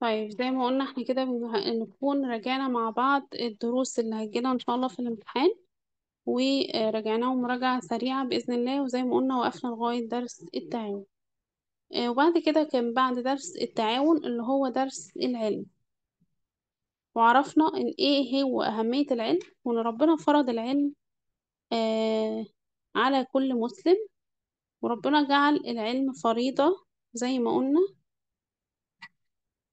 طيب زي ما قلنا احنا كده بنكون نكون راجعنا مع بعض الدروس اللي هتجيلنا ان شاء الله في الامتحان وراجعناهم مراجعة سريعة بإذن الله وزي ما قلنا وقفنا لغاية درس التعاون آه، وبعد كده كان بعد درس التعاون اللي هو درس العلم وعرفنا ان ايه هو أهمية العلم وان ربنا فرض العلم آه على كل مسلم وربنا جعل العلم فريضة زي ما قلنا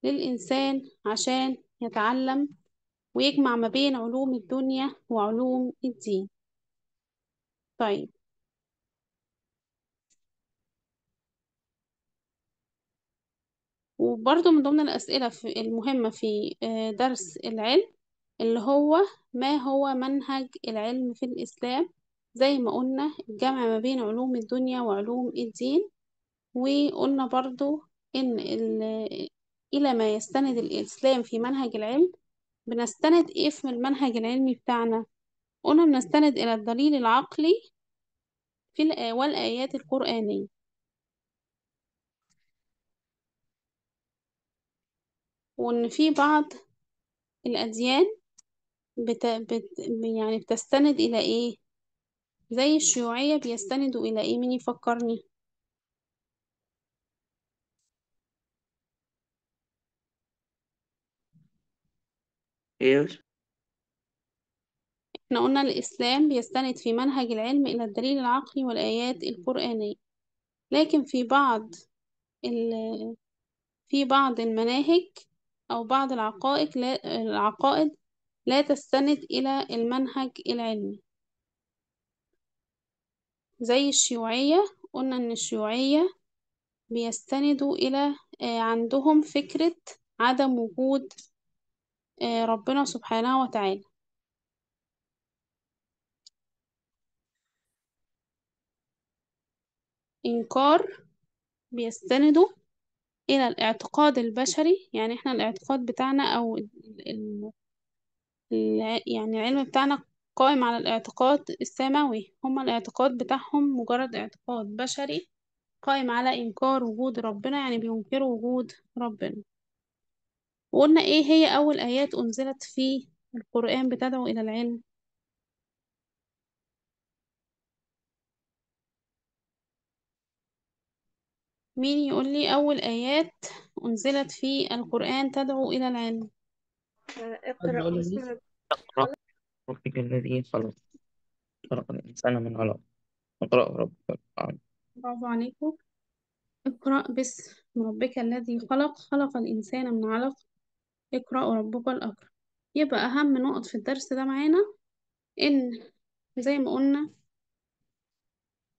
للإنسان عشان يتعلم ويجمع ما بين علوم الدنيا وعلوم الدين طيب وبرضو من ضمن الأسئلة المهمة في آه، درس العلم اللي هو ما هو منهج العلم في الإسلام زي ما قلنا الجمع ما بين علوم الدنيا وعلوم الدين وقلنا برضو إن إلى ما يستند الإسلام في منهج العلم بنستند إيه في المنهج العلمي بتاعنا قلنا بنستند إلى الدليل العقلي في الآ- والآيات القرآنية وإن في بعض الأديان بت... بت... يعني بتستند إلى إيه زي الشيوعية بيستندوا إلى إيه مين يفكرني ايه احنا قلنا الإسلام بيستند في منهج العلم إلى الدليل العقلي والآيات القرآنية لكن في بعض ال- في بعض المناهج أو بعض العقائد لا, العقائد لا تستند إلى المنهج العلمي زي الشيوعية قلنا إن الشيوعية بيستندوا إلى آه، عندهم فكرة عدم وجود آه، ربنا سبحانه وتعالى إنكار بيستندوا إلى الاعتقاد البشري يعني إحنا الاعتقاد بتاعنا أو ال- ال- يعني العلم بتاعنا قائم على الاعتقاد السماوي هما الاعتقاد بتاعهم مجرد اعتقاد بشري قائم على إنكار وجود ربنا يعني بينكروا وجود ربنا وقلنا إيه هي أول آيات أنزلت في القرآن بتدعو إلى العلم مين يقول لي أول آيات أنزلت في القرآن تدعو إلى العلم اقرأ ربك الذي خلق خلق الإنسان من علق اقرأ ربك برافو عليكم اقرأ بسم ربك الذي خلق خلق الإنسان من علق اقرأ وربك الأكرم يبقى أهم نقط في الدرس ده معانا إن زي ما قلنا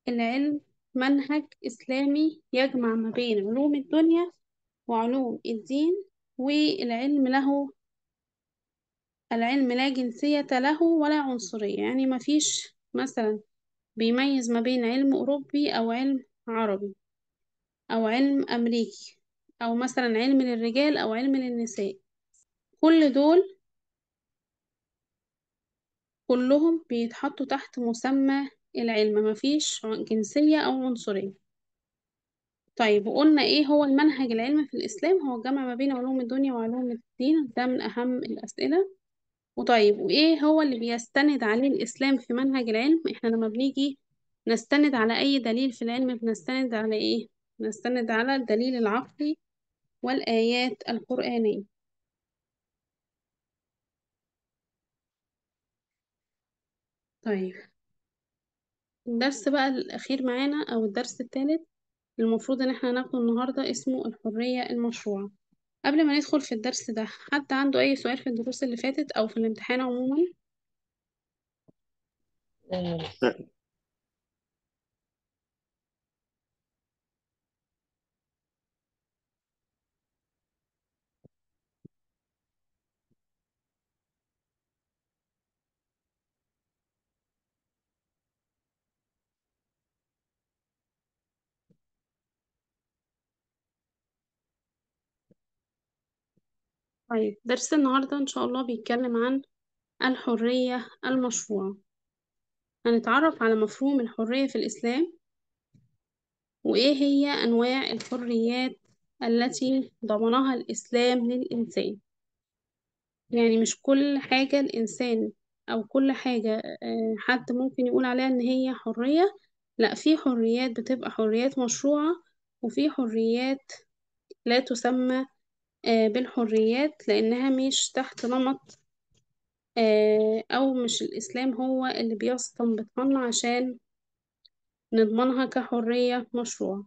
العلم منهج إسلامي يجمع ما بين علوم الدنيا وعلوم الدين والعلم له العلم لا جنسية له ولا عنصرية يعني مفيش مثلا بيميز ما بين علم أوروبي أو علم عربي أو علم أمريكي أو مثلا علم للرجال أو علم للنساء كل دول كلهم بيتحطوا تحت مسمى العلم مفيش جنسية أو عنصرية طيب وقلنا ايه هو المنهج العلمي في الإسلام هو الجمع ما بين علوم الدنيا وعلوم الدين ده من أهم الأسئلة وطيب وايه هو اللي بيستند عليه الإسلام في منهج العلم احنا لما بنيجي نستند على أي دليل في العلم بنستند على ايه بنستند على الدليل العقلي والآيات القرآنية طيب الدرس بقى الأخير معانا أو الدرس الثالث المفروض إن احنا هناخده النهاردة اسمه الحرية المشروعة قبل ما ندخل في الدرس ده حد عنده أي سؤال في الدروس اللي فاتت أو في الامتحان عموما؟ آه، طيب درس النهاردة إن شاء الله بيتكلم عن الحرية المشروعة هنتعرف على مفهوم الحرية في الإسلام وإيه هي أنواع الحريات التي ضمنها الإسلام للإنسان يعني مش كل حاجة الإنسان أو كل حاجة آه، حد ممكن يقول عليها إن هي حرية لأ في حريات بتبقى حريات مشروعة وفي حريات لا تسمى آه، بالحريات لأنها مش تحت نمط آه، أو مش الإسلام هو اللي بيصطم بطن عشان نضمنها كحرية مشروعة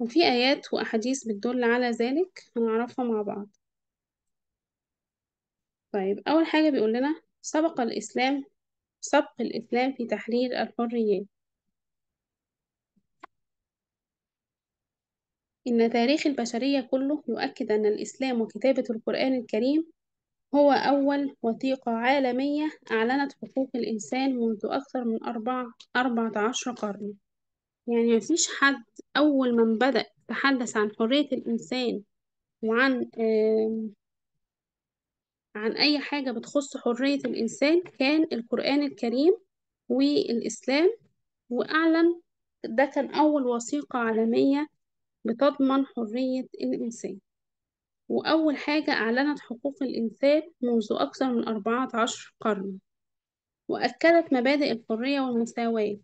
وفي آيات وأحاديث بتدل على ذلك هنعرفها مع بعض طيب أول حاجة بيقول لنا سبق الإسلام سبق الإسلام في تحرير الحريات إن تاريخ البشرية كله يؤكد أن الإسلام وكتابة القرآن الكريم هو أول وثيقة عالمية أعلنت حقوق الإنسان منذ أكثر من أربع أربعة عشر قرن يعني مفيش حد أول من بدأ تحدث عن حرية الإنسان وعن آه عن أي حاجة بتخص حرية الإنسان كان القرآن الكريم والإسلام وأعلن ده كان أول وثيقة عالمية بتضمن حرية الإنسان وأول حاجة أعلنت حقوق الإنسان منذ أكثر من أربعة عشر قرن وأكدت مبادئ الحرية والمساواة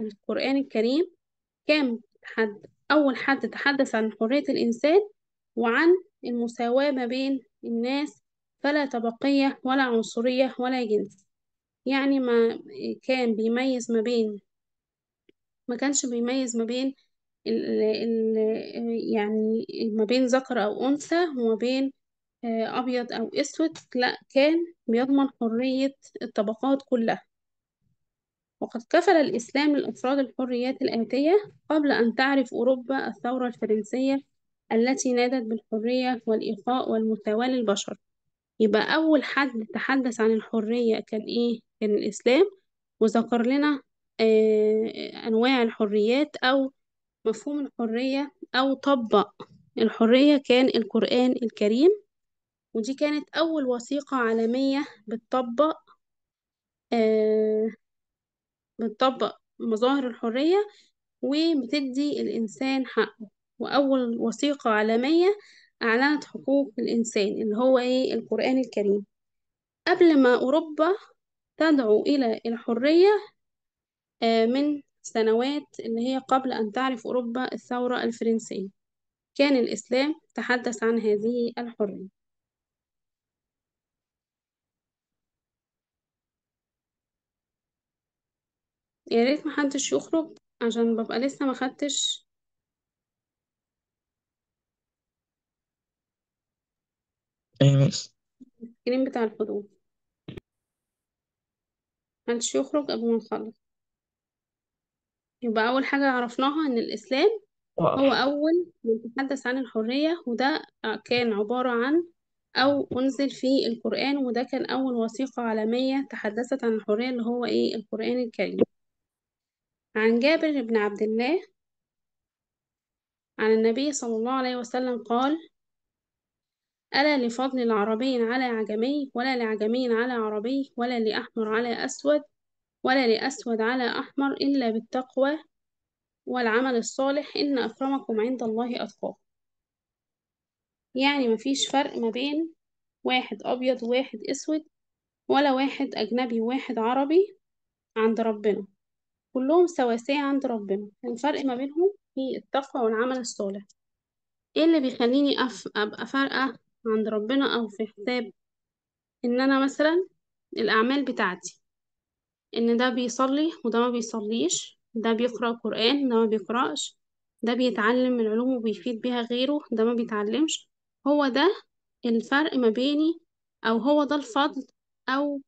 القرآن الكريم كان حد أول حد تحدث عن حرية الإنسان وعن المساواة ما بين الناس فلا طبقية ولا عنصرية ولا جنس يعني ما كان بيميز ما بين ما كانش بيميز ما بين ال ال يعني ما بين ذكر أو أنثى وما بين آه، أبيض أو أسود لأ كان بيضمن حرية الطبقات كلها وقد كفل الإسلام للأفراد الحريات الآتية قبل أن تعرف أوروبا الثورة الفرنسية التي نادت بالحرية والإخاء والمساواة للبشر يبقى أول حد تحدث عن الحرية كان إيه؟ كان الإسلام وذكر لنا آه، أنواع الحريات أو مفهوم الحرية أو طبق الحرية كان القرآن الكريم ودي كانت أول وثيقة عالمية بتطبق آه بتطبق مظاهر الحرية وبتدي الإنسان حقه وأول وثيقة عالمية أعلنت حقوق الإنسان اللي هو إيه القرآن الكريم قبل ما أوروبا تدعو إلى الحرية آه، من سنوات اللي هي قبل أن تعرف أوروبا الثورة الفرنسية كان الإسلام تحدث عن هذه الحرية يا ريت محدش يخرج عشان ببقى لسه ما خدتش ايه ماشي الكريم بتاع الخروج محدش يخرج قبل ما نخلص يبقى أول حاجة عرفناها إن الإسلام آه. هو أول من تحدث عن الحرية وده كان عبارة عن أو أنزل في القرآن وده كان أول وثيقة عالمية تحدثت عن الحرية اللي هو إيه القرآن الكريم عن جابر بن عبد الله عن النبي صلى الله عليه وسلم قال ألا لفضل العربي على عجمي ولا لعجمي على عربي ولا لأحمر على أسود ولا لأسود على أحمر إلا بالتقوى والعمل الصالح إن أكرمكم عند الله أتقاكم يعني مفيش فرق ما بين واحد أبيض وواحد أسود ولا واحد أجنبي وواحد عربي عند ربنا كلهم سواسية عند ربنا الفرق ما بينهم هي التقوى والعمل الصالح ايه اللي بيخليني أف... أبقى فارقة عند ربنا أو في حساب إن أنا مثلا الأعمال بتاعتي إن ده بيصلي وده ما بيصليش ده بيقرأ قرآن ده ما بيقرأش ده بيتعلم من العلوم وبيفيد بيها غيره ده ما بيتعلمش هو ده الفرق ما بيني أو هو ده الفضل أو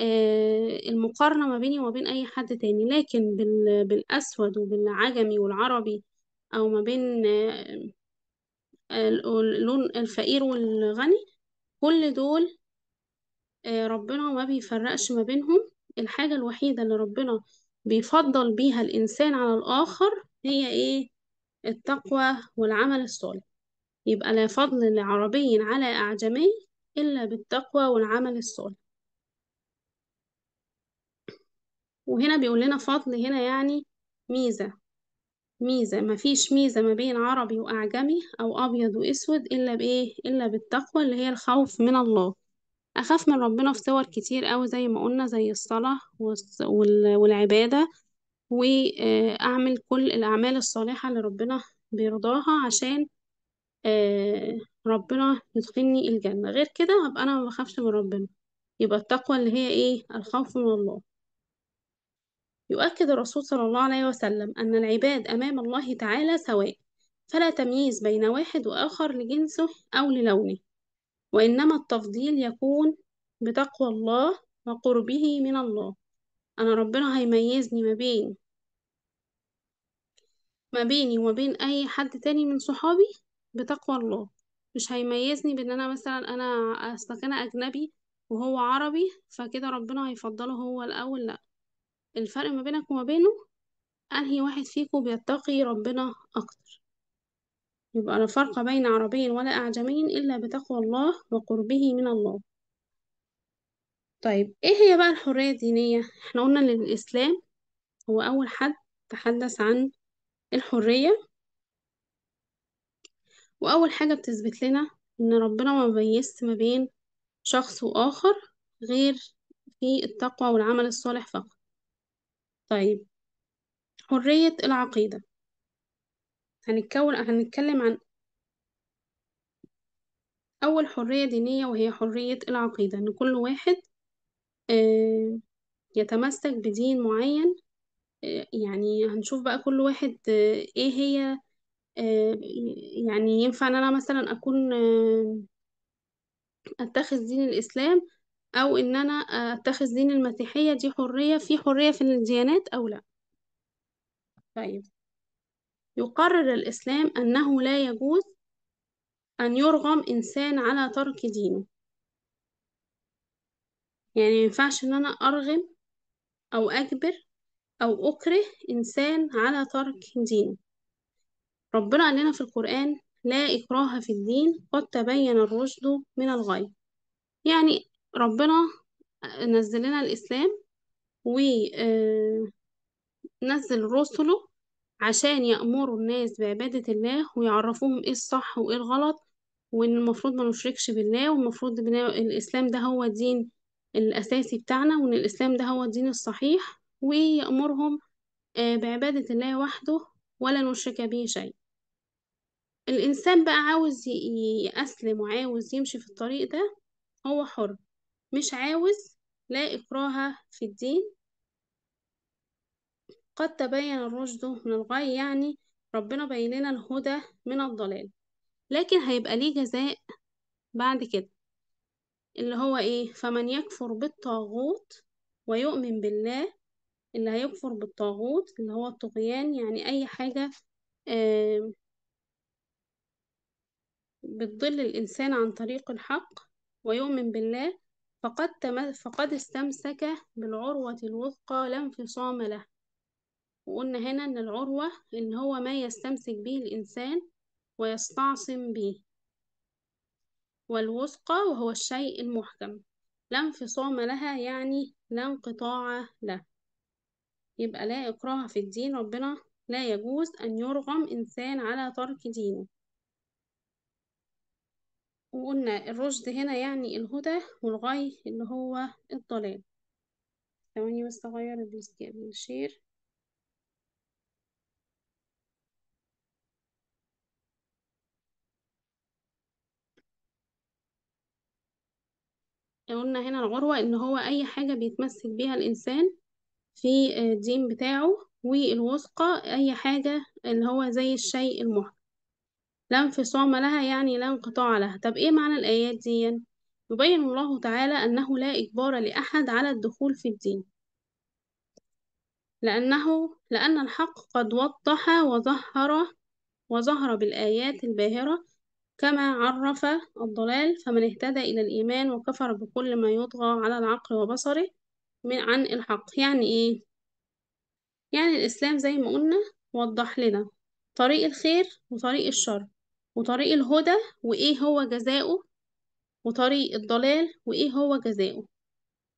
آه المقارنة ما بيني وما بين أي حد تاني لكن بالأسود وبالعجمي والعربي أو ما بين آه اللون الفقير والغني كل دول آه، ربنا ما بيفرقش ما بينهم الحاجة الوحيدة اللي ربنا بيفضل بيها الإنسان على الآخر هي إيه؟ التقوى والعمل الصالح يبقى لا فضل لعربي على أعجمي إلا بالتقوى والعمل الصالح وهنا بيقول لنا فضل هنا يعني ميزة ميزة مفيش ميزة ما بين عربي وأعجمي أو أبيض وأسود إلا بإيه إلا بالتقوى اللي هي الخوف من الله أخاف من ربنا في صور كتير أوي زي ما قلنا زي الصلاة والعبادة وأعمل آه، كل الأعمال الصالحة اللي ربنا بيرضاها عشان آه، ربنا يدخلني الجنة غير كده هبقى أنا ما بخافش من ربنا يبقى التقوى اللي هي إيه الخوف من الله يؤكد الرسول صلى الله عليه وسلم أن العباد أمام الله تعالى سواء فلا تمييز بين واحد وآخر لجنسه أو للونه وإنما التفضيل يكون بتقوى الله وقربه من الله أنا ربنا هيميزني ما بين ما بيني وما بين أي حد تاني من صحابي بتقوى الله مش هيميزني بأن أنا مثلا أنا أصلك أنا أجنبي وهو عربي فكده ربنا هيفضله هو الأول لأ الفرق ما بينك وما بينه أنهي واحد فيكم بيتقي ربنا أكتر يبقى لا فرق بين عربي ولا أعجمي إلا بتقوى الله وقربه من الله طيب إيه هي بقى الحرية الدينية؟ إحنا قلنا إن الإسلام هو أول حد تحدث عن الحرية وأول حاجة بتثبت لنا إن ربنا ما بيست ما بين شخص وآخر غير في التقوى والعمل الصالح فقط طيب حرية العقيدة هنتكون هنتكلم عن أول حرية دينية وهي حرية العقيدة إن كل واحد آه، يتمسك بدين معين آه، يعني هنشوف بقى كل واحد آه، إيه هي يعني ينفع إن أنا مثلا أكون أتخذ دين الإسلام أو إن أنا أتخذ دين المسيحية دي حرية في حرية في الديانات أو لأ طيب يقرر الإسلام أنه لا يجوز أن يرغم إنسان على ترك دينه يعني مينفعش إن أنا أرغم أو أجبر أو أكره إنسان على ترك دينه ربنا قال لنا في القرآن لا إكراه في الدين قد تبين الرشد من الغي يعني ربنا نزل لنا الإسلام ونزل آه، رسله عشان يأمروا الناس بعبادة الله ويعرفوهم إيه الصح وإيه الغلط وإن المفروض ما نشركش بالله والمفروض بنا الإسلام ده هو الدين الأساسي بتاعنا وإن الإسلام ده هو الدين الصحيح ويأمرهم آه، بعبادة الله وحده ولا نشرك به شيء الإنسان بقى عاوز يأسلم وعاوز يمشي في الطريق ده هو حر مش عاوز لا إكراه في الدين قد تبين الرشد من الغي يعني ربنا بين لنا الهدى من الضلال لكن هيبقى ليه جزاء بعد كده اللي هو ايه فمن يكفر بالطاغوت ويؤمن بالله اللي هيكفر بالطاغوت اللي هو الطغيان يعني اي حاجة بتضل الانسان عن طريق الحق ويؤمن بالله فقد, فقد استمسك بالعروة الوثقى لا انفصام له وقلنا هنا إن العروة إن هو ما يستمسك به الإنسان ويستعصم به والوثقة وهو الشيء المحكم لا انفصام لها يعني لا انقطاع له يبقى لا إكراه في الدين ربنا لا يجوز أن يرغم إنسان على ترك دينه وقلنا الرشد هنا يعني الهدى والغي اللي هو الضلال ثواني بس أغير الديسك قبل الشير قلنا هنا العروة إن هو أي حاجة بيتمسك بيها الإنسان في آه، الدين بتاعه والوثقة أي حاجة اللي هو زي الشيء المحكم لا انفصام لها يعني لا انقطاع لها طب إيه معنى الآيات دي؟ يبين الله تعالى أنه لا إجبار لأحد على الدخول في الدين لأنه لأن الحق قد وضح وظهر وظهر بالآيات الباهرة كما عرف الضلال فمن اهتدى إلى الإيمان وكفر بكل ما يطغى على العقل وبصره من عن الحق يعني إيه؟ يعني الإسلام زي ما قلنا وضح لنا طريق الخير وطريق الشر وطريق الهدى وإيه هو جزاؤه وطريق الضلال وإيه هو جزاؤه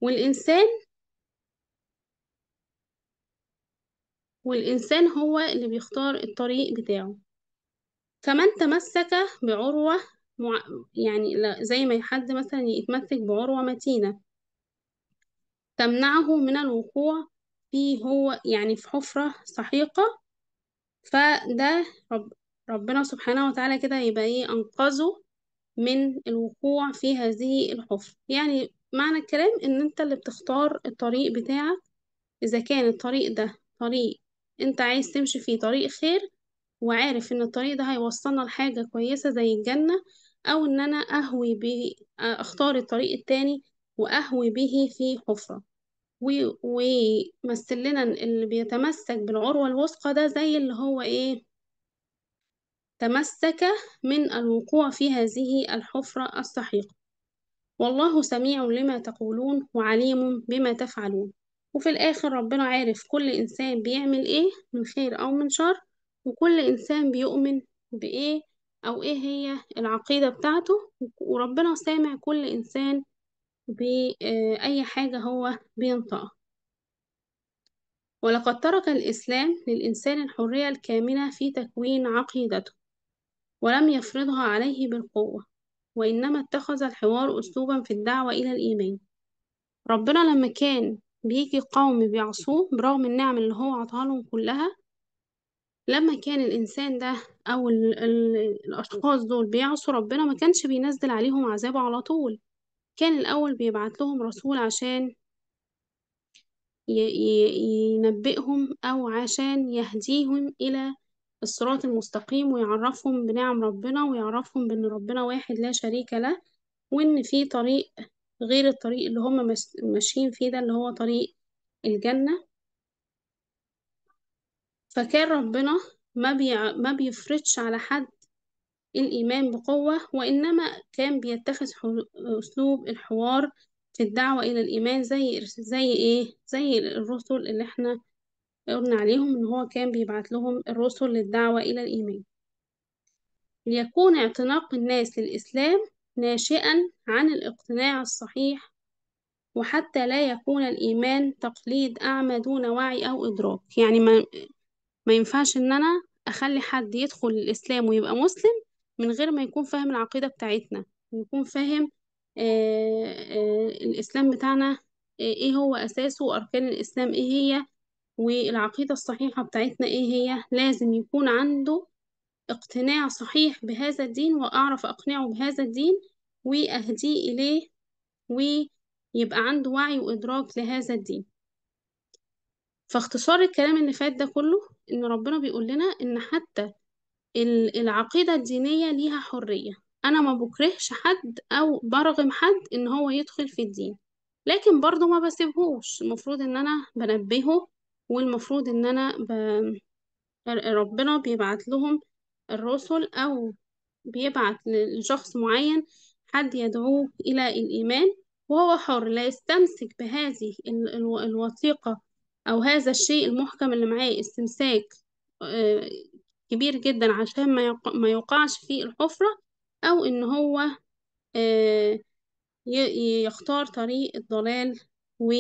والإنسان والإنسان هو اللي بيختار الطريق بتاعه فمن تمسك بعروة مع... يعني زي ما حد مثلا يتمسك بعروة متينة تمنعه من الوقوع في هو يعني في حفرة سحيقة فده رب ربنا سبحانه وتعالى كده يبقى ايه أنقذه من الوقوع في هذه الحفرة يعني معنى الكلام إن أنت اللي بتختار الطريق بتاعك إذا كان الطريق ده طريق أنت عايز تمشي فيه طريق خير وعارف إن الطريق ده هيوصلنا لحاجة كويسة زي الجنة أو إن أنا أهوي به آه، أختار الطريق التاني وأهوي به في حفرة ويمثل لنا اللي بيتمسك بالعروة الوثقى ده زي اللي هو إيه تمسك من الوقوع في هذه الحفرة السحيقة والله سميع لما تقولون وعليم بما تفعلون وفي الآخر ربنا عارف كل إنسان بيعمل إيه من خير أو من شر وكل إنسان بيؤمن بإيه أو إيه هي العقيدة بتاعته وربنا سامع كل إنسان بأي آه، حاجة هو بينطقها ولقد ترك الإسلام للإنسان الحرية الكاملة في تكوين عقيدته ولم يفرضها عليه بالقوة وإنما اتخذ الحوار أسلوبا في الدعوة إلى الإيمان ربنا لما كان بيجي قوم بيعصوه برغم النعم اللي هو عطاها كلها لما كان الإنسان ده أو ال ال الأشخاص دول بيعصوا ربنا ما كانش بينزل عليهم عذابه على طول، كان الأول بيبعت لهم رسول عشان ي ينبّئهم أو عشان يهديهم إلى الصراط المستقيم ويعرّفهم بنِعَم ربنا ويعرّفهم بإن ربنا واحد لا شريك له، وإن في طريق غير الطريق اللي هم ماشيين فيه ده اللي هو طريق الجنة. فكان ربنا ما, بي... ما بيفرضش على حد الإيمان بقوة وإنما كان بيتخذ أسلوب الحوار في الدعوة إلى الإيمان زي زي إيه زي الرسل اللي إحنا قلنا عليهم إن هو كان بيبعت لهم الرسل للدعوة إلى الإيمان ليكون اعتناق الناس للإسلام ناشئا عن الاقتناع الصحيح وحتى لا يكون الإيمان تقليد أعمى دون وعي أو إدراك يعني ما ما ينفعش إن أنا أخلّي حد يدخل الإسلام ويبقى مسلم من غير ما يكون فاهم العقيدة بتاعتنا، ويكون فاهم آآ، آه، آآ، آه، الإسلام بتاعنا آه، إيه هو أساسه وأركان الإسلام إيه هي، والعقيدة الصحيحة بتاعتنا إيه هي، لازم يكون عنده اقتناع صحيح بهذا الدين وأعرف أقنعه بهذا الدين وأهديه إليه ويبقى عنده وعي وإدراك لهذا الدين. فاختصار الكلام اللي فات ده كله إن ربنا بيقول لنا إن حتى ال- العقيدة الدينية ليها حرية أنا ما بكرهش حد أو برغم حد إن هو يدخل في الدين لكن برضه ما بسيبهوش المفروض إن أنا بنبهه والمفروض إن أنا ب... ربنا بيبعت لهم الرسل أو بيبعت لشخص معين حد يدعوه إلى الإيمان وهو حر لا يستمسك بهذه الوثيقة أو هذا الشيء المحكم اللي معاه استمساك آه، كبير جدا عشان ما, يقعش في الحفرة أو إن هو آه، يختار طريق الضلال و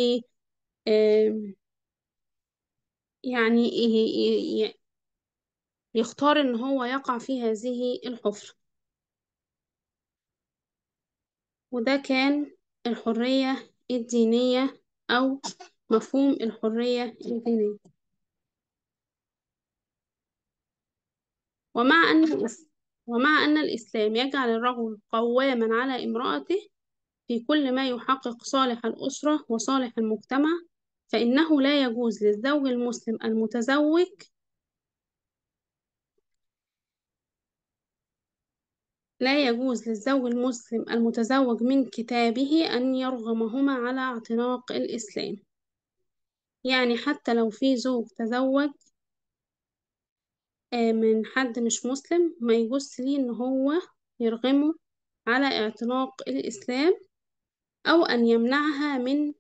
يعني يختار إن هو يقع في هذه الحفرة وده كان الحرية الدينية أو مفهوم الحرية الدينية ومع أن ومع أن الإسلام يجعل الرجل قواما على امرأته في كل ما يحقق صالح الأسرة وصالح المجتمع فإنه لا يجوز للزوج المسلم المتزوج لا يجوز للزوج المسلم المتزوج من كتابه أن يرغمهما على اعتناق الإسلام يعني حتى لو في زوج تزوج آه، من حد مش مسلم ما يجوز ليه إن هو يرغمه على اعتناق الإسلام أو أن يمنعها من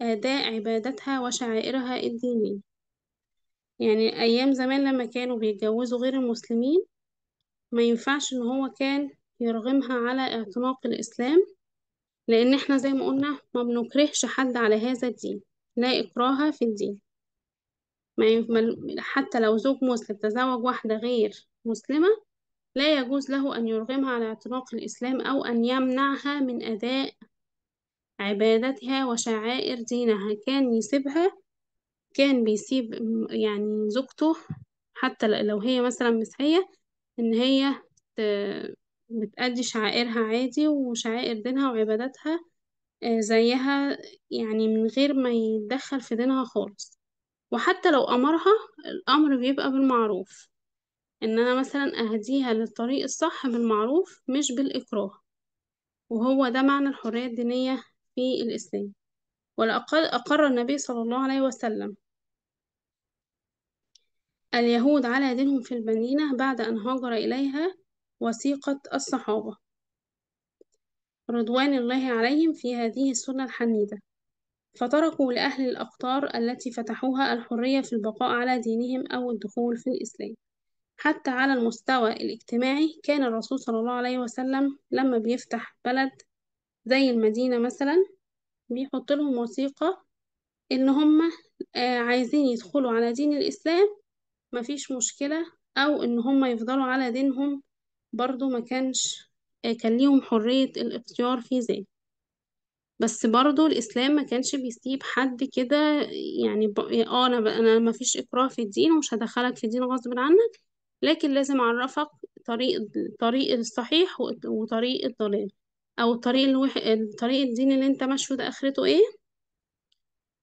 أداء آه، عبادتها وشعائرها الدينية يعني أيام زمان لما كانوا بيتجوزوا غير المسلمين ما ينفعش إن هو كان يرغمها على اعتناق الإسلام لأن إحنا زي ما قلنا ما بنكرهش حد على هذا الدين لا إكراه في الدين ما حتى لو زوج مسلم تزوج واحدة غير مسلمة لا يجوز له أن يرغمها على اعتناق الإسلام أو أن يمنعها من أداء عبادتها وشعائر دينها كان يسيبها كان بيسيب يعني زوجته حتى لو هي مثلا مسيحية إن هي بتأدي شعائرها عادي وشعائر دينها وعباداتها آه، زيها يعني من غير ما يتدخل في دينها خالص وحتى لو أمرها الأمر بيبقى بالمعروف إن أنا مثلا أهديها للطريق الصح بالمعروف مش بالإكراه وهو ده معنى الحرية الدينية في الإسلام والأقل أقر النبي صلى الله عليه وسلم اليهود على دينهم في المدينة بعد أن هاجر إليها وثيقة الصحابة رضوان الله عليهم في هذه السنة الحميدة فتركوا لأهل الأقطار التي فتحوها الحرية في البقاء على دينهم أو الدخول في الإسلام حتى على المستوى الاجتماعي كان الرسول صلى الله عليه وسلم لما بيفتح بلد زي المدينة مثلا بيحط لهم وثيقة إن هم آه، عايزين يدخلوا على دين الإسلام مفيش مشكلة أو إن هم يفضلوا على دينهم برضو ما كانش آه، كان ليهم حرية الاختيار في ذلك بس برضو الإسلام ما كانش بيسيب حد كده يعني ب... اه أنا أنا ما فيش إكراه في الدين ومش هدخلك في الدين غصب عنك لكن لازم أعرفك طريق الطريق الصحيح وطريق الضلال أو الطريق الوح... طريق الدين اللي أنت ماشيه ده آخرته إيه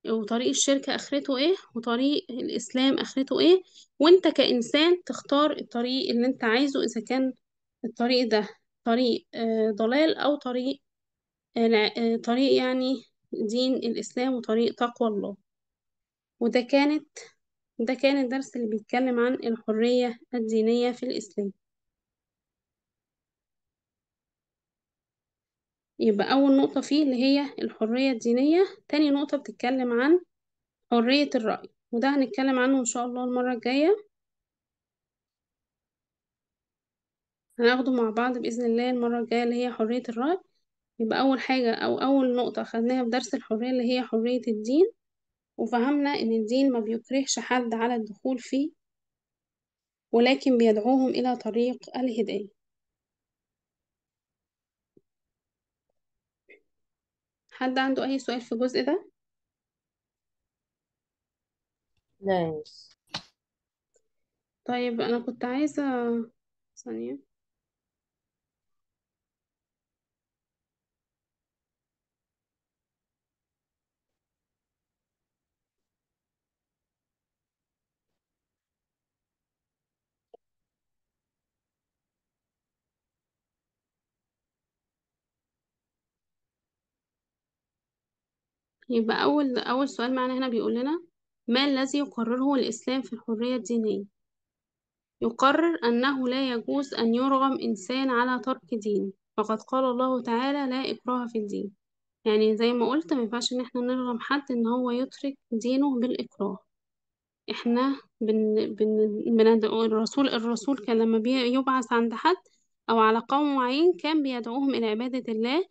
وطريق الشركة آخرته إيه وطريق الإسلام آخرته إيه وأنت كإنسان تختار الطريق اللي أنت عايزه إذا كان الطريق ده طريق آه، ضلال أو طريق آه، آه، طريق يعني دين الإسلام وطريق تقوى الله وده كانت ده كان الدرس اللي بيتكلم عن الحرية الدينية في الإسلام يبقى أول نقطة فيه اللي هي الحرية الدينية تاني نقطة بتتكلم عن حرية الرأي وده هنتكلم عنه إن شاء الله المرة الجاية هناخده مع بعض بإذن الله المرة الجاية اللي هي حرية الرأي يبقى أول حاجة أو أول نقطة خدناها في درس الحرية اللي هي حرية الدين وفهمنا إن الدين ما بيكرهش حد على الدخول فيه ولكن بيدعوهم إلى طريق الهداية حد عنده أي سؤال في الجزء ده؟ نايس طيب أنا كنت عايزة ثانية يبقى أول أول سؤال معنا هنا بيقول لنا ما الذي يقرره الإسلام في الحرية الدينية؟ يقرر أنه لا يجوز أن يرغم إنسان على ترك دين فقد قال الله تعالى لا إكراه في الدين يعني زي ما قلت ما ينفعش إن احنا نرغم حد إن هو يترك دينه بالإكراه احنا بن بن بندعو الرسول الرسول كان لما بيبعث عند حد أو على قوم معين كان بيدعوهم إلى عبادة الله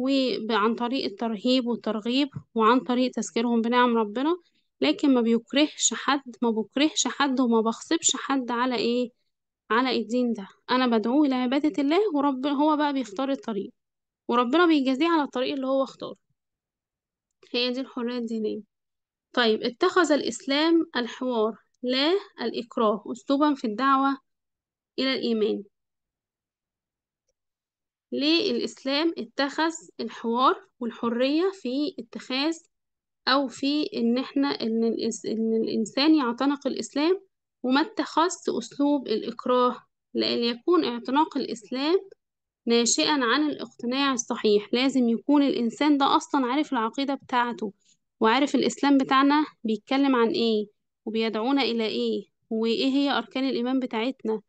وعن طريق الترهيب والترغيب وعن طريق تذكيرهم بنعم ربنا لكن ما بيكرهش حد ما بكرهش حد وما بخصبش حد على ايه على الدين ده انا بدعوه لعبادة الله ورب هو بقى بيختار الطريق وربنا بيجازيه على الطريق اللي هو اختاره هي دي الحرية الدينية طيب اتخذ الإسلام الحوار لا الإكراه أسلوبا في الدعوة إلى الإيمان ليه الإسلام اتخذ الحوار والحرية في اتخاذ أو في إن إحنا إن, الإس إن الإنسان يعتنق الإسلام وما اتخذ أسلوب الإكراه لأن يكون اعتناق الإسلام ناشئا عن الاقتناع الصحيح لازم يكون الإنسان ده أصلا عارف العقيدة بتاعته وعارف الإسلام بتاعنا بيتكلم عن إيه وبيدعونا إلى إيه وإيه هي أركان الإيمان بتاعتنا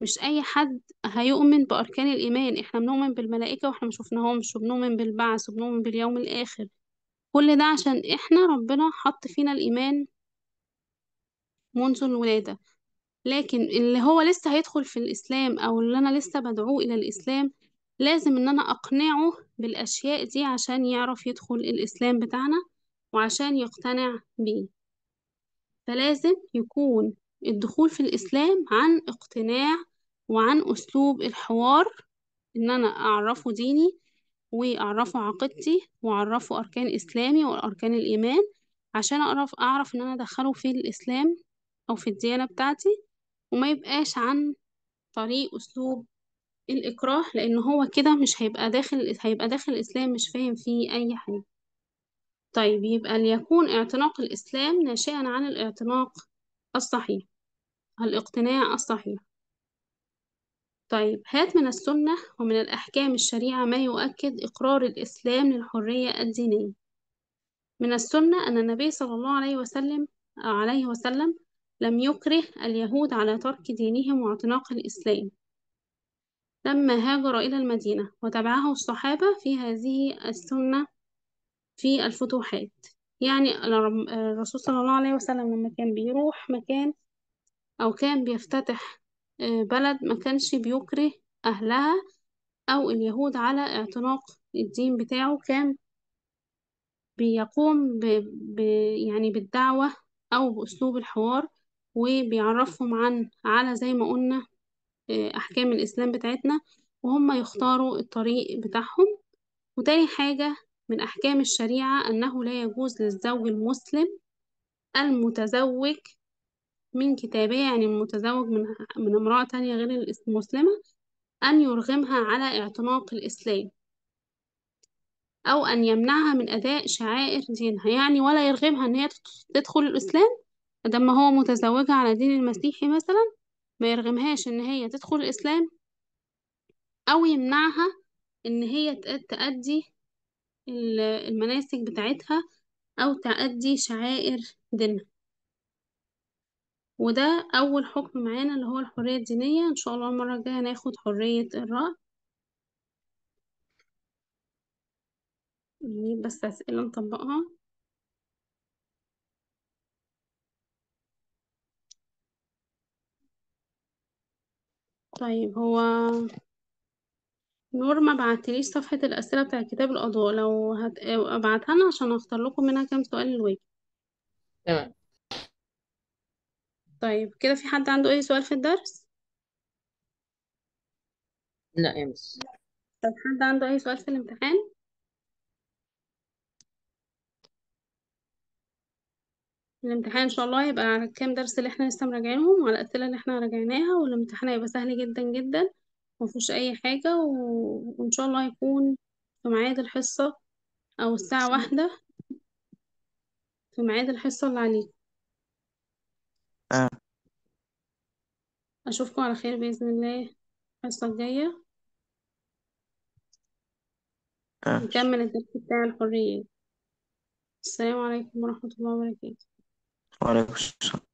مش أي حد هيؤمن بأركان الإيمان إحنا بنؤمن بالملائكة وإحنا ما شفناهمش وبنؤمن بالبعث وبنؤمن باليوم الآخر كل ده عشان إحنا ربنا حط فينا الإيمان منذ الولادة لكن اللي هو لسه هيدخل في الإسلام أو اللي أنا لسه بدعوه إلى الإسلام لازم إن أنا أقنعه بالأشياء دي عشان يعرف يدخل الإسلام بتاعنا وعشان يقتنع بيه فلازم يكون الدخول في الإسلام عن اقتناع وعن أسلوب الحوار إن أنا أعرفه ديني وأعرفه عقيدتي وأعرفه أركان إسلامي وأركان الإيمان عشان أعرف أعرف إن أنا أدخله في الإسلام أو في الديانة بتاعتي وما يبقاش عن طريق أسلوب الإكراه لأن هو كده مش هيبقى داخل هيبقى داخل الإسلام مش فاهم فيه أي حاجة طيب يبقى ليكون اعتناق الإسلام ناشئا عن الاعتناق الصحيح الاقتناع الصحيح طيب هات من السنة ومن الأحكام الشريعة ما يؤكد إقرار الإسلام للحرية الدينية من السنة أن النبي صلى الله عليه وسلم عليه وسلم لم يكره اليهود على ترك دينهم واعتناق الإسلام لما هاجر إلى المدينة وتبعه الصحابة في هذه السنة في الفتوحات يعني الرسول صلى الله عليه وسلم لما كان بيروح مكان أو كان بيفتتح آه، بلد ما كانش بيكره أهلها أو اليهود على اعتناق الدين بتاعه كان بيقوم ب... ب... يعني بالدعوة أو بأسلوب الحوار وبيعرفهم عن على زي ما قلنا آه، أحكام الإسلام بتاعتنا وهم يختاروا الطريق بتاعهم وتاني حاجة من أحكام الشريعة أنه لا يجوز للزوج المسلم المتزوج من كتابية يعني متزوج من من امرأة تانية غير المسلمة أن يرغمها على اعتناق الإسلام أو أن يمنعها من أداء شعائر دينها يعني ولا يرغمها إن هي تدخل الإسلام ما هو متزوجة على دين المسيحي مثلا ما يرغمهاش إن هي تدخل الإسلام أو يمنعها إن هي تأدي المناسك بتاعتها أو تأدي شعائر دينها وده أول حكم معانا اللي هو الحرية الدينية إن شاء الله المرة الجاية هناخد حرية الرأي نجيب بس أسئلة نطبقها طيب هو نور ما بعتليش صفحة الأسئلة بتاع كتاب الأضواء لو هت... أبعتها لنا عشان أختار لكم منها كام سؤال الواجب تمام طيب كده في حد عنده أي سؤال في الدرس؟ لا يا مس طب حد عنده أي سؤال في الامتحان؟ الامتحان إن شاء الله هيبقى على الكام درس اللي احنا لسه مراجعينهم وعلى الأسئلة اللي احنا راجعناها والامتحان هيبقى سهل جدا جدا مفيهوش أي حاجة و... وإن شاء الله هيكون في ميعاد الحصة أو الساعة واحدة في ميعاد الحصة اللي عليكم آه. أشوفكم على خير بإذن الله الحصة الجاية آه. نكمل الدرس بتاع الحرية السلام عليكم ورحمة الله وبركاته وعليكم السلام